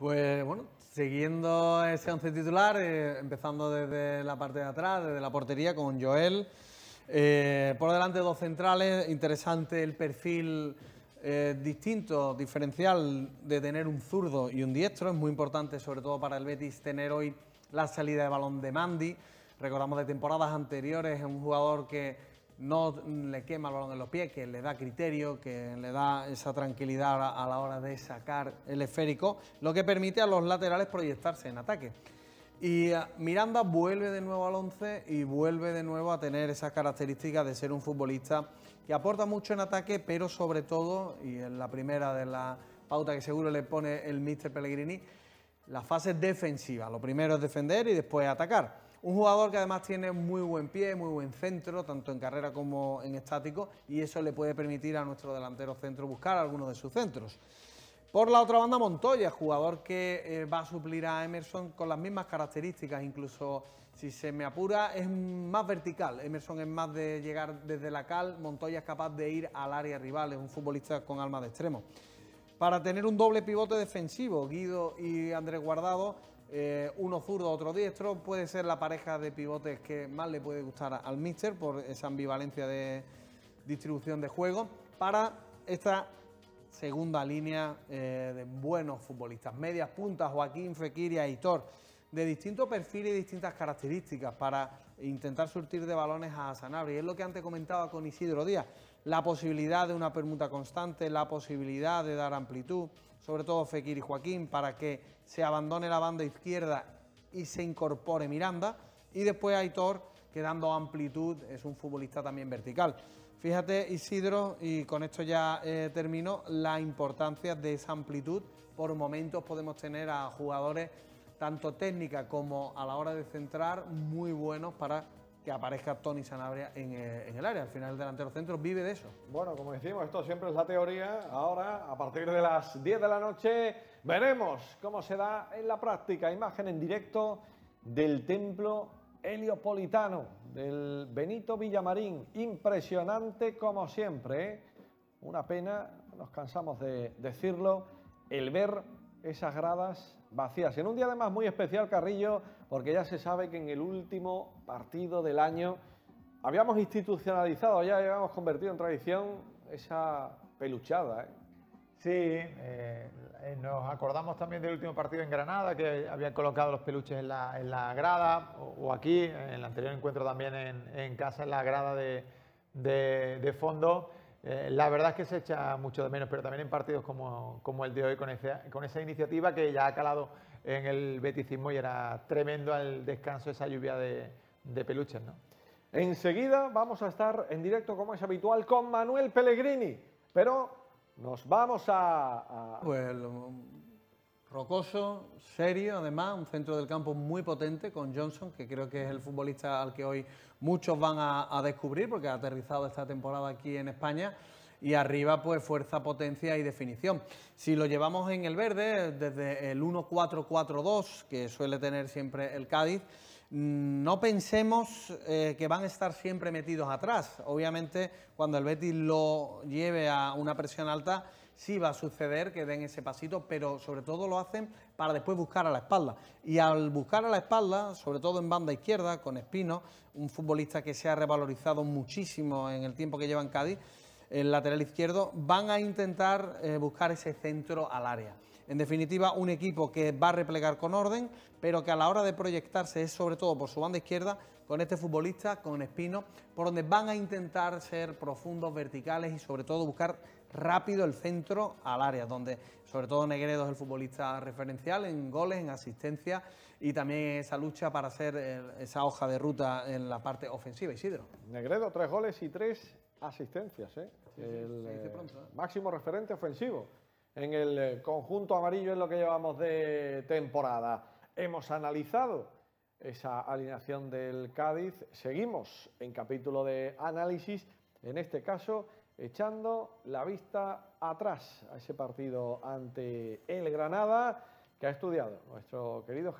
Pues bueno, siguiendo ese once titular, eh, empezando desde la parte de atrás, desde la portería con Joel. Eh, por delante dos centrales, interesante el perfil eh, distinto, diferencial de tener un zurdo y un diestro. Es muy importante, sobre todo para el Betis, tener hoy la salida de balón de Mandy. Recordamos de temporadas anteriores, un jugador que no le quema el balón en los pies, que le da criterio, que le da esa tranquilidad a la hora de sacar el esférico, lo que permite a los laterales proyectarse en ataque. Y eh, Miranda vuelve de nuevo al 11 y vuelve de nuevo a tener esas características de ser un futbolista que aporta mucho en ataque, pero sobre todo, y en la primera de la pauta que seguro le pone el Mister Pellegrini, la fase defensiva. Lo primero es defender y después atacar. Un jugador que además tiene muy buen pie, muy buen centro, tanto en carrera como en estático, y eso le puede permitir a nuestro delantero centro buscar algunos de sus centros. Por la otra banda, Montoya, jugador que eh, va a suplir a Emerson con las mismas características, incluso si se me apura, es más vertical. Emerson es más de llegar desde la cal, Montoya es capaz de ir al área rival, es un futbolista con alma de extremo. Para tener un doble pivote defensivo, Guido y Andrés Guardado eh, uno zurdo, otro diestro, puede ser la pareja de pivotes que más le puede gustar al míster por esa ambivalencia de distribución de juego, para esta segunda línea eh, de buenos futbolistas, medias puntas, Joaquín, Fekir y Aitor, de distinto perfil y distintas características, para e intentar surtir de balones a Sanabria. Es lo que antes comentaba con Isidro Díaz, la posibilidad de una permuta constante, la posibilidad de dar amplitud, sobre todo Fekir y Joaquín, para que se abandone la banda izquierda y se incorpore Miranda. Y después Aitor, que dando amplitud es un futbolista también vertical. Fíjate Isidro, y con esto ya eh, termino, la importancia de esa amplitud. Por momentos podemos tener a jugadores tanto técnica como a la hora de centrar, muy buenos para que aparezca Tony Sanabria eh, en, el área. Al final el delantero centro vive de eso. Bueno, como decimos, esto siempre es la teoría. Ahora, a partir de las 10 de la noche, veremos cómo se da en la práctica. Imagen en directo del templo heliopolitano, del Benito Villamarín. Impresionante como siempre. ¿eh? Una pena, nos cansamos de decirlo, el ver esas gradas vacías. En un día además muy especial, Carrillo, porque ya se sabe que en el último partido del año habíamos institucionalizado, ya habíamos convertido en tradición esa peluchada. ¿eh? Sí, eh, eh, nos acordamos también del último partido en Granada, que habían colocado los peluches en la, grada, o, aquí, en el anterior encuentro también en, casa, en la grada de, de fondo. Eh, la verdad es que se echa mucho de menos, pero también en partidos como, el de hoy, con, esa iniciativa que ya ha calado en el beticismo y era tremendo el descanso esa lluvia de, peluches. Enseguida vamos a estar en directo, como es habitual, con Manuel Pellegrini, pero nos vamos a... a rocoso, serio, además, un centro del campo muy potente con Johnson, que creo que es el futbolista al que hoy muchos van a, descubrir, porque ha aterrizado esta temporada aquí en España. Y arriba, pues fuerza, potencia y definición. Si lo llevamos en el verde, desde el 1-4-4-2, que suele tener siempre el Cádiz, mm, no pensemos eh, que van a estar siempre metidos atrás. Obviamente, cuando el Betis lo lleve a una presión alta, sí va a suceder que den ese pasito, pero sobre todo lo hacen para después buscar a la espalda. Y al buscar a la espalda, sobre todo en banda izquierda, con Espino, un futbolista que se ha revalorizado muchísimo en el tiempo que lleva en Cádiz, el lateral izquierdo, van a intentar eh, buscar ese centro al área. En definitiva, un equipo que va a replegar con orden, pero que a la hora de proyectarse es sobre todo por su banda izquierda, con este futbolista, con Espino, por donde van a intentar ser profundos, verticales y sobre todo buscar rápido el centro al área, donde sobre todo Negredo es el futbolista referencial en goles, en asistencia y también esa lucha para hacer esa hoja de ruta en la parte ofensiva. Isidro. Negredo, tres goles y tres asistencias. ¿eh? el, eh, ¿eh? máximo referente ofensivo en el conjunto amarillo es lo que llevamos de temporada. Hemos analizado esa alineación del Cádiz. Seguimos en capítulo de análisis en este caso echando la vista atrás a ese partido ante el Granada que ha estudiado nuestro querido